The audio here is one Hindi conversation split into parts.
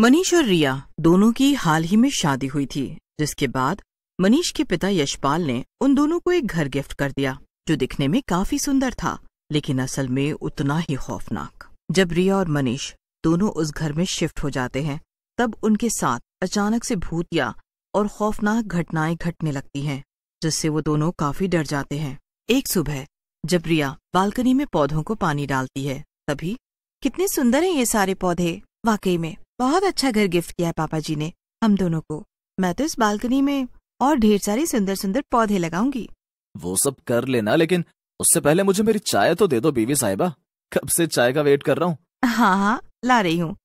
मनीष और रिया दोनों की हाल ही में शादी हुई थी जिसके बाद मनीष के पिता यशपाल ने उन दोनों को एक घर गिफ्ट कर दिया जो दिखने में काफी सुंदर था लेकिन असल में उतना ही खौफनाक जब रिया और मनीष दोनों उस घर में शिफ्ट हो जाते हैं तब उनके साथ अचानक से भूतिया और खौफनाक घटनाएं घटने लगती हैं जिससे वो दोनों काफी डर जाते हैं एक सुबह जब रिया बालकनी में पौधों को पानी डालती है तभी कितने सुंदर हैं ये सारे पौधे वाकई में बहुत अच्छा घर गिफ्ट किया है पापा जी ने हम दोनों को मैं तो इस बालकनी में और ढेर सारे सुंदर सुंदर पौधे लगाऊंगी वो सब कर लेना लेकिन उससे पहले मुझे मेरी चाय तो दे दो बीवी साहिबा कब से चाय का वेट कर रहा हूँ हाँ हाँ ला रही हूँ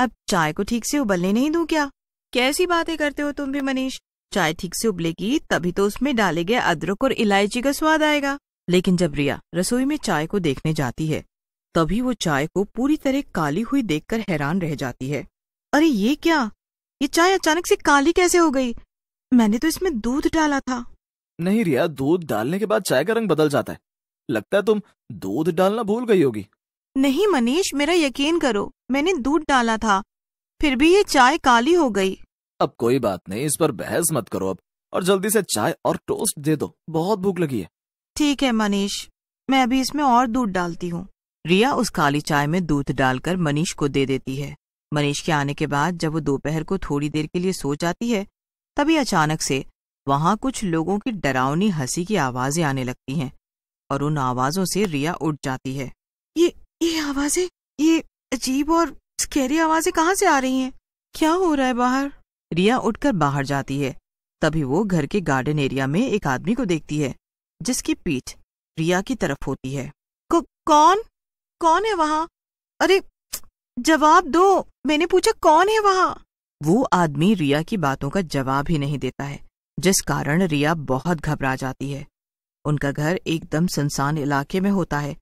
अब चाय को ठीक से उबलने नहीं दू क्या कैसी बातें करते हो तुम भी मनीष चाय ठीक से उबलेगी तभी तो उसमें डाले गए अदरक और इलायची का स्वाद आएगा लेकिन जब रिया रसोई में चाय को देखने जाती है तभी वो चाय को पूरी तरह काली हुई देखकर हैरान रह जाती है अरे ये क्या ये चाय अचानक से काली कैसे हो गई मैंने तो इसमें दूध डाला था नहीं रिया दूध डालने के बाद चाय का रंग बदल जाता है लगता है तुम दूध डालना भूल गई होगी नहीं मनीष मेरा यकीन करो मैंने दूध डाला था फिर भी ये चाय काली हो गई अब कोई बात नहीं इस पर बहस मत करो अब और जल्दी से चाय और टोस्ट दे दो बहुत भूख लगी है ठीक है मनीष मैं अभी इसमें और दूध डालती हूँ रिया उस काली चाय में दूध डालकर मनीष को दे देती है मनीष के आने के बाद जब वो दोपहर को थोड़ी देर के लिए सो जाती है तभी अचानक से वहां कुछ लोगों की डरावनी हंसी की आवाजें आने लगती हैं और उन आवाजों से रिया उठ जाती है ये ये आवाजें ये अजीब और स्केरी आवाजें कहाँ से आ रही हैं क्या हो रहा है बाहर रिया उठकर बाहर जाती है तभी वो घर के गार्डन एरिया में एक आदमी को देखती है जिसकी पीठ रिया की तरफ होती है कौन कौन है वहाँ अरे जवाब दो मैंने पूछा कौन है वहाँ वो आदमी रिया की बातों का जवाब ही नहीं देता है जिस कारण रिया बहुत घबरा जाती है उनका घर एकदम सुनसान इलाके में होता है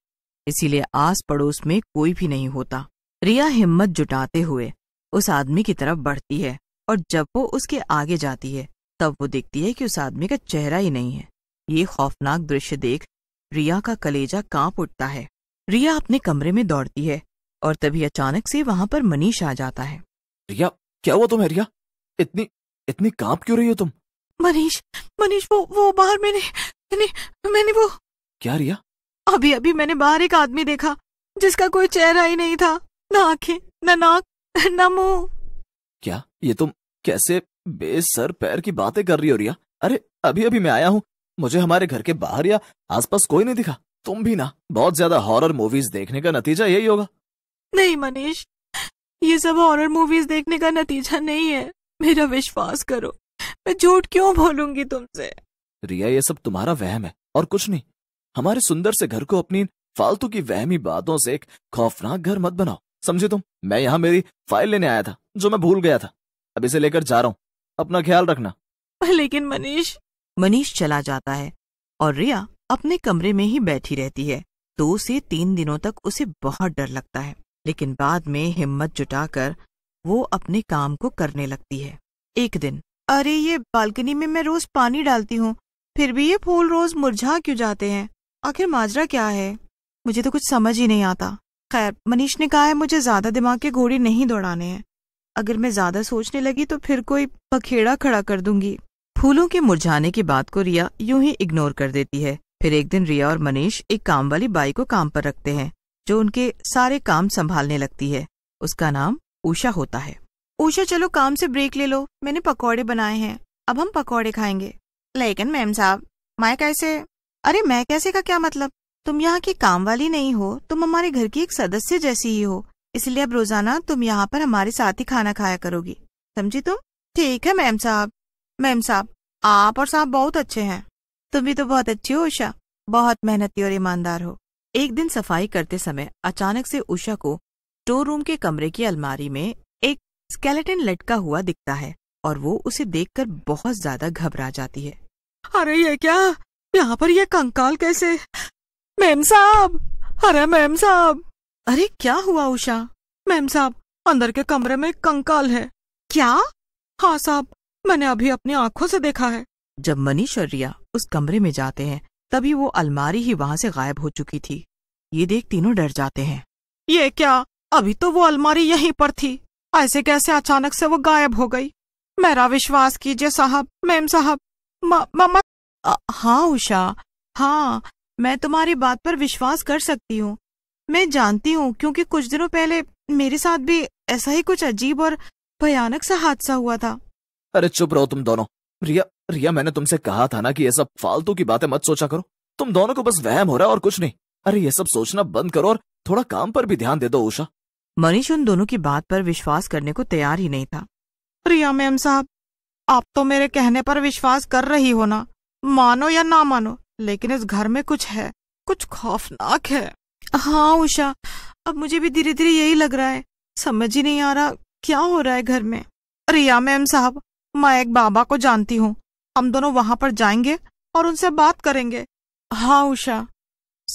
इसीलिए आस पड़ोस में कोई भी नहीं होता रिया हिम्मत जुटाते हुए उस आदमी की तरफ बढ़ती है और जब वो उसके आगे जाती है तब वो देखती है कि उस आदमी का चेहरा ही नहीं है ये खौफनाक दृश्य देख रिया का कलेजा कांप उठता है रिया अपने कमरे में दौड़ती है और तभी अचानक से वहां पर मनीष आ जाता है रिया क्या हुआ तुम्हें रिया इतनी इतनी कांप क्यों रही हो तुम मनीष मनीष वो वो बाहर मैंने मैंने मैंने वो क्या रिया अभी अभी मैंने बाहर एक आदमी देखा जिसका कोई चेहरा ही नहीं था ना आंखें ना नाक ना मुंह क्या ये तुम कैसे बेसर पैर की बातें कर रही हो रिया अरे अभी अभी मैं आया हूँ मुझे हमारे घर के बाहर या आसपास कोई नहीं दिखा तुम भी ना बहुत ज्यादा हॉरर मूवीज देखने का नतीजा यही होगा नहीं मनीष ये सब हॉरर मूवीज देखने का नतीजा नहीं है मेरा विश्वास करो मैं झूठ क्यों बोलूंगी तुमसे रिया ये सब तुम्हारा वहम है और कुछ नहीं हमारे सुंदर से घर को अपनी फालतू की वहमी बातों से एक खौफनाक घर मत बनाओ समझे तुम मैं यहाँ मेरी फाइल लेने आया था जो मैं भूल गया था अब इसे लेकर जा रहा हूँ अपना ख्याल रखना लेकिन मनीष मनीष चला जाता है और रिया अपने कमरे में ही बैठी रहती है दो तो से तीन दिनों तक उसे बहुत डर लगता है लेकिन बाद में हिम्मत जुटाकर वो अपने काम को करने लगती है एक दिन अरे ये बालकनी में मैं रोज पानी डालती हूँ फिर भी ये फूल रोज मुरझा क्यों जाते हैं आखिर माजरा क्या है मुझे तो कुछ समझ ही नहीं आता खैर मनीष ने कहा है मुझे ज्यादा दिमाग के घोड़े नहीं दौड़ाने हैं अगर मैं ज्यादा सोचने लगी तो फिर कोई पखेड़ा खड़ा कर दूंगी फूलों के मुरझाने की बात को रिया यूं ही इग्नोर कर देती है फिर एक दिन रिया और मनीष एक काम वाली बाई को काम पर रखते हैं जो उनके सारे काम संभालने लगती है उसका नाम ऊषा होता है ऊषा चलो काम से ब्रेक ले लो मैंने पकौड़े बनाए हैं अब हम पकौड़े खाएंगे लेकिन मैम साहब मैं कैसे अरे मैं कैसे का क्या मतलब तुम यहाँ की काम वाली नहीं हो तुम हमारे घर की एक सदस्य जैसी ही हो इसलिए अब रोजाना तुम यहाँ पर हमारे साथ ही खाना खाया करोगी समझी तुम ठीक है मैम साहब मैम साहब आप और साहब बहुत अच्छे हैं तुम भी तो बहुत अच्छी हो उषा बहुत मेहनती और ईमानदार हो एक दिन सफाई करते समय अचानक से उषा को स्टोर रूम के कमरे की अलमारी में एक स्केलेटन लटका हुआ दिखता है और वो उसे देखकर बहुत ज्यादा घबरा जाती है अरे ये क्या यहाँ पर ये कंकाल कैसे मैम साहब अरे मैम साहब अरे क्या हुआ उषा मैम साहब अंदर के कमरे में कंकाल है क्या हाँ साहब मैंने अभी अपनी आंखों से देखा है जब मनीष और रिया उस कमरे में जाते हैं तभी वो अलमारी ही वहां से गायब हो चुकी थी ये देख तीनों डर जाते हैं ये क्या अभी तो वो अलमारी यहीं पर थी ऐसे कैसे अचानक से वो गायब हो गई मेरा विश्वास कीजिए साहब मैम साहब मम्मा हाँ उषा हाँ मैं तुम्हारी बात पर विश्वास कर सकती हूँ मैं जानती हूँ क्योंकि कुछ दिनों पहले मेरे साथ भी ऐसा ही कुछ अजीब और भयानक सा हादसा हुआ था अरे चुप रहो तुम दोनों रिया रिया मैंने तुमसे कहा था ना कि ये सब फालतू की बातें मत सोचा करो तुम दोनों को बस वहम हो रहा है और कुछ नहीं अरे ये सब सोचना बंद करो और थोड़ा काम पर भी ध्यान दे दो उषा मनीष उन दोनों की बात पर विश्वास करने को तैयार ही नहीं था रिया मैम साहब आप तो मेरे कहने पर विश्वास कर रही हो ना मानो या ना मानो लेकिन इस घर में कुछ है कुछ खौफनाक है हाँ उषा अब मुझे भी धीरे धीरे यही लग रहा है समझ ही नहीं आ रहा क्या हो रहा है घर में रिया मैम साहब मैं एक बाबा को जानती हूँ हम दोनों वहां पर जाएंगे और उनसे बात करेंगे हाँ उषा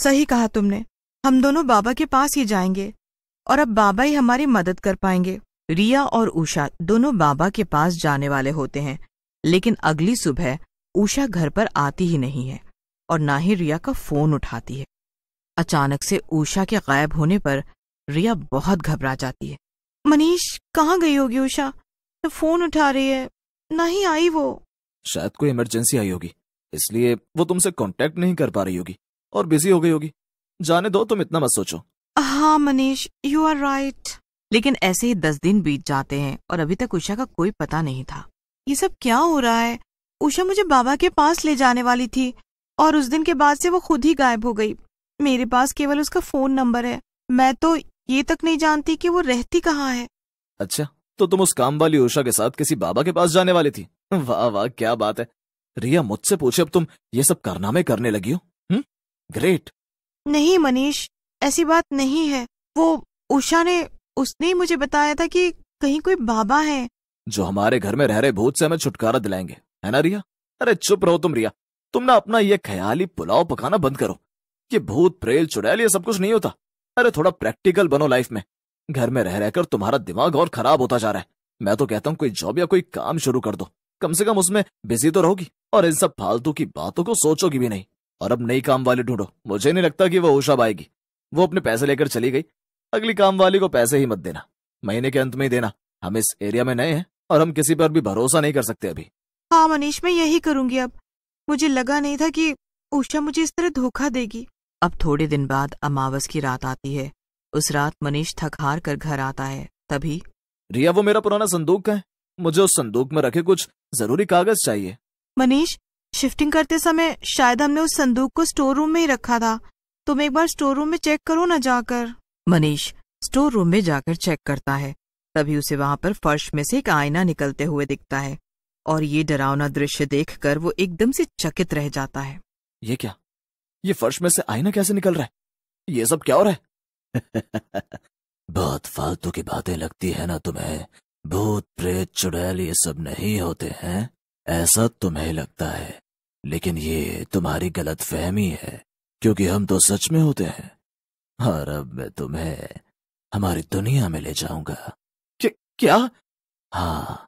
सही कहा तुमने हम दोनों बाबा के पास ही जाएंगे और अब बाबा ही हमारी मदद कर पाएंगे रिया और उषा दोनों बाबा के पास जाने वाले होते हैं लेकिन अगली सुबह उषा घर पर आती ही नहीं है और ना ही रिया का फोन उठाती है अचानक से उषा के गायब होने पर रिया बहुत घबरा जाती है मनीष कहाँ गई होगी उषा तो फोन उठा रही है नहीं आई वो शायद कोई इमरजेंसी आई होगी इसलिए वो तुमसे कांटेक्ट नहीं कर पा रही होगी और बिजी हो गई होगी जाने दो तुम इतना मत सोचो हाँ मनीष यू आर राइट लेकिन ऐसे ही दस दिन बीत जाते हैं और अभी तक उषा का कोई पता नहीं था ये सब क्या हो रहा है उषा मुझे बाबा के पास ले जाने वाली थी और उस दिन के बाद से वो खुद ही गायब हो गई मेरे पास केवल उसका फोन नंबर है मैं तो ये तक नहीं जानती कि वो रहती कहाँ है अच्छा तो तुम उस काम वाली उषा के साथ किसी बाबा के पास जाने वाली थी वाह वाह क्या बात है रिया मुझसे पूछे अब तुम ये सब कारनामे करने लगी हो ग्रेट हम्म? नहीं मनीष ऐसी बात नहीं है वो उषा ने उसने ही मुझे बताया था कि कहीं कोई बाबा है जो हमारे घर में रह रहे भूत से हमें छुटकारा दिलाएंगे है ना रिया अरे चुप रहो तुम रिया तुम ना अपना ये ख्याली पुलाव पकाना बंद करो ये भूत प्रेल चुड़ैल ये सब कुछ नहीं होता अरे थोड़ा प्रैक्टिकल बनो लाइफ में घर में रह रहकर तुम्हारा दिमाग और खराब होता जा रहा है मैं तो कहता हूँ कोई जॉब या कोई काम शुरू कर दो कम से कम उसमें बिजी तो रहोगी और इन सब फालतू की बातों को सोचोगी भी नहीं और अब नई काम वाली ढूंढो मुझे नहीं लगता कि वो ऊषा आएगी वो अपने पैसे लेकर चली गई अगली काम वाली को पैसे ही मत देना महीने के अंत में ही देना हम इस एरिया में नए हैं और हम किसी पर भी भरोसा नहीं कर सकते अभी हाँ मनीष मैं यही करूंगी अब मुझे लगा नहीं था कि उषा मुझे इस तरह धोखा देगी अब थोड़े दिन बाद अमावस की रात आती है उस रात मनीष थक हार कर घर आता है तभी रिया वो मेरा पुराना संदूक है मुझे उस संदूक में रखे कुछ जरूरी कागज चाहिए मनीष शिफ्टिंग करते समय शायद हमने उस संदूक को स्टोर रूम में ही रखा था तुम एक बार स्टोर रूम में चेक करो ना जाकर मनीष स्टोर रूम में जाकर चेक करता है तभी उसे वहां पर फर्श में से एक आईना निकलते हुए दिखता है और ये डरावना दृश्य देखकर वो एकदम से चकित रह जाता है ये क्या ये फर्श में से आईना कैसे निकल रहा है ये सब क्या हो रहा है बहुत फालतू की बातें लगती है ना तुम्हें भूत प्रेत चुड़ैल ये सब नहीं होते हैं ऐसा तुम्हें लगता है लेकिन ये तुम्हारी गलत फहमी है क्योंकि हम तो सच में होते हैं और अब मैं तुम्हें हमारी दुनिया में ले जाऊंगा क्या हाँ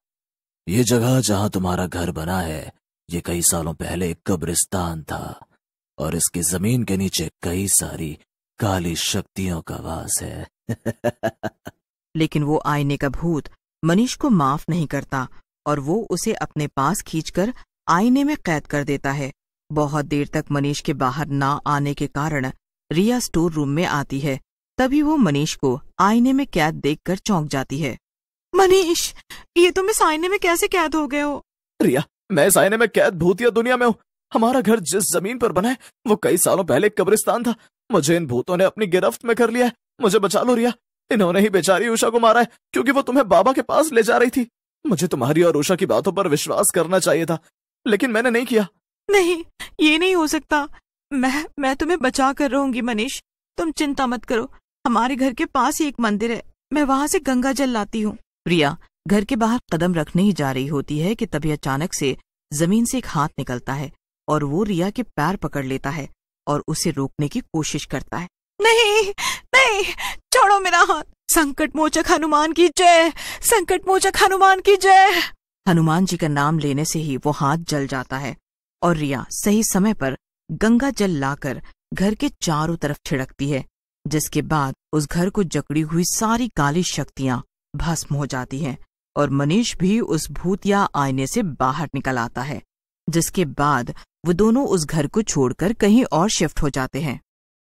ये जगह जहाँ तुम्हारा घर बना है ये कई सालों पहले एक कब्रिस्तान था और इसकी जमीन के नीचे कई सारी काली शक्तियों का वास है लेकिन वो आईने का भूत मनीष को माफ नहीं करता और वो उसे अपने पास खींचकर आईने में कैद कर देता है बहुत देर तक मनीष के बाहर ना आने के कारण रिया स्टोर रूम में आती है तभी वो मनीष को आईने में कैद देखकर चौंक जाती है मनीष ये तुम तो इस आईने में कैसे कैद हो गए हो रिया मैं इस आईने में कैद भूतिया दुनिया में हूँ हमारा घर जिस जमीन पर बना है वो कई सालों पहले कब्रिस्तान था मुझे इन भूतों ने अपनी गिरफ्त में कर लिया है मुझे बचा लो रिया इन्होंने ही बेचारी उषा को मारा है क्योंकि वो तुम्हें बाबा के पास ले जा रही थी मुझे तुम्हारी और उषा की बातों पर विश्वास करना चाहिए था लेकिन मैंने नहीं किया नहीं ये नहीं हो सकता मैं मैं तुम्हें बचा कर रहूंगी मनीष तुम चिंता मत करो हमारे घर के पास ही एक मंदिर है मैं वहाँ से गंगा जल लाती हूँ प्रिया घर के बाहर कदम रखने ही जा रही होती है कि तभी अचानक से जमीन से एक हाथ निकलता है और वो रिया के पैर पकड़ लेता है और उसे रोकने की कोशिश करता है नहीं नहीं छोड़ो मेरा हाथ संकट मोचक हनुमान की जय संकट मोचक हनुमान की जय हनुमान जी का नाम लेने से ही वो हाथ जल जाता है और रिया सही समय पर गंगा जल लाकर घर के चारों तरफ छिड़कती है जिसके बाद उस घर को जकड़ी हुई सारी काली शक्तियां भस्म हो जाती हैं और मनीष भी उस भूत या आईने से बाहर निकल आता है जिसके बाद वो दोनों उस घर को छोड़कर कहीं और शिफ्ट हो जाते हैं